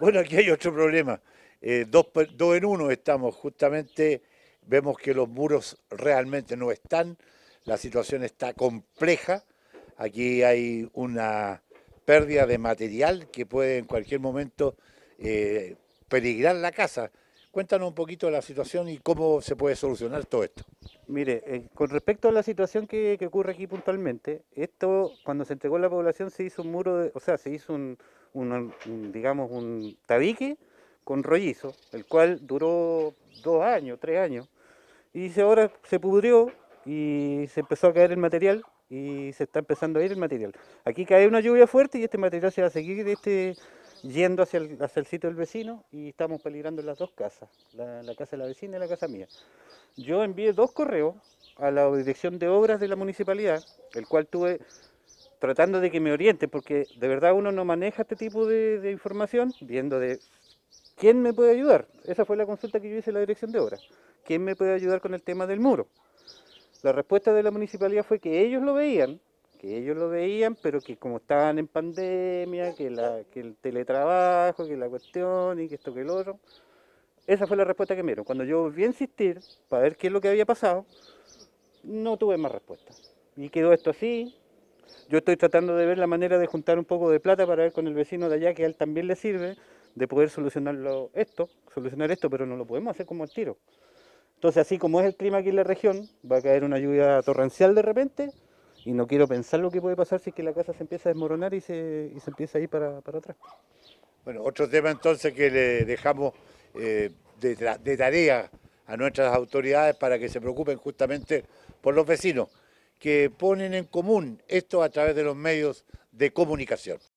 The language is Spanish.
Bueno, aquí hay otro problema. Eh, dos, en uno estamos, justamente vemos que los muros realmente no están, la situación está compleja, aquí hay una pérdida de material que puede en cualquier momento eh, peligrar la casa. Cuéntanos un poquito la situación y cómo se puede solucionar todo esto. Mire, con respecto a la situación que, ocurre aquí puntualmente, esto cuando se entregó a la población se hizo un muro, o sea, se hizo un, digamos, un tabique con rollizo, el cual duró dos años, tres años, y ahora se pudrió y se empezó a caer el material y se está empezando a ir el material. Aquí cae una lluvia fuerte y este material se va a seguir este, yendo hacia el, hacia sitio del vecino y estamos peligrando las dos casas, la, casa de la vecina y la casa mía. Yo envié dos correos a la dirección de obras de la municipalidad, el cual tuve tratando de que me oriente, porque de verdad uno no maneja este tipo de, de, información, viendo de quién me puede ayudar. Esa fue la consulta que yo hice a la dirección de obras. ¿Quién me puede ayudar con el tema del muro? La respuesta de la municipalidad fue que ellos lo veían, que ellos lo veían, pero que como estaban en pandemia, que, que el teletrabajo, que la cuestión y que esto que el otro. Esa fue la respuesta que me dieron. Cuando yo volví a insistir para ver qué es lo que había pasado, no tuve más respuesta. Y quedó esto así. Yo estoy tratando de ver la manera de juntar un poco de plata para ver con el vecino de allá que a él también le sirve, de poder solucionarlo esto, solucionar esto, pero no lo podemos hacer como el tiro. Entonces, así como es el clima aquí en la región, va a caer una lluvia torrencial de repente y no quiero pensar lo que puede pasar si es que la casa se empieza a desmoronar y se, empieza a ir para, para, atrás. Bueno, otro tema entonces que le dejamos eh, de, de, tarea a nuestras autoridades para que se preocupen justamente por los vecinos, que ponen en común esto a través de los medios de comunicación.